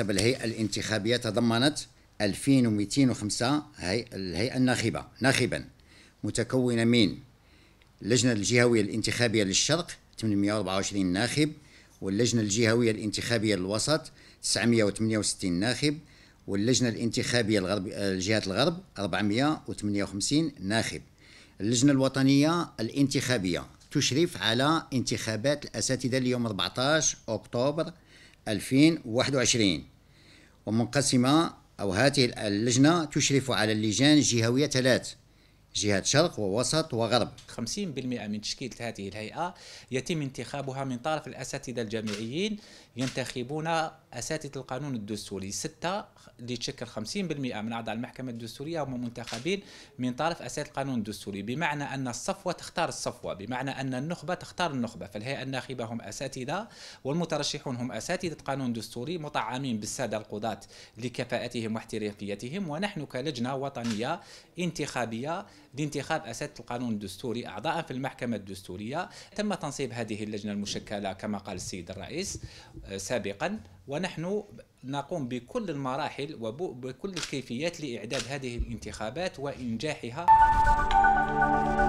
الهيئة الانتخابية تضمنت 2205 هي... الهيئة الناخبة ناخبا متكونة من اللجنة الجهوية الانتخابية للشرق 824 ناخب واللجنة الجهوية الانتخابية للوسط 968 ناخب واللجنة الانتخابية الغرب جهة الغرب 458 ناخب اللجنه الوطنيه الانتخابيه تشرف على انتخابات الاساتذه اليوم 14 اكتوبر 2021 ومنقسمه او هذه اللجنه تشرف على اللجان الجهويه ثلاث جهة شرق ووسط وغرب 50% من تشكيلة هذه الهيئة يتم انتخابها من طرف الأساتذة الجامعيين ينتخبون أساتذة القانون الدستوري ستة اللي تشكل 50% من أعضاء المحكمة الدستورية هم منتخبين من طرف أساتذة القانون الدستوري بمعنى أن الصفوة تختار الصفوة بمعنى أن النخبة تختار النخبة فالهيئة الناخبة هم أساتذة والمترشحون هم أساتذة قانون دستوري مطعمين بالسادة القضاة لكفاءتهم واحترافيتهم ونحن كلجنة وطنية انتخابية لانتخاب أساتذة القانون الدستوري أعضاء في المحكمة الدستورية تم تنصيب هذه اللجنة المشكلة كما قال السيد الرئيس آه، سابقا ونحن نقوم بكل المراحل وبكل الكيفيات لإعداد هذه الانتخابات وإنجاحها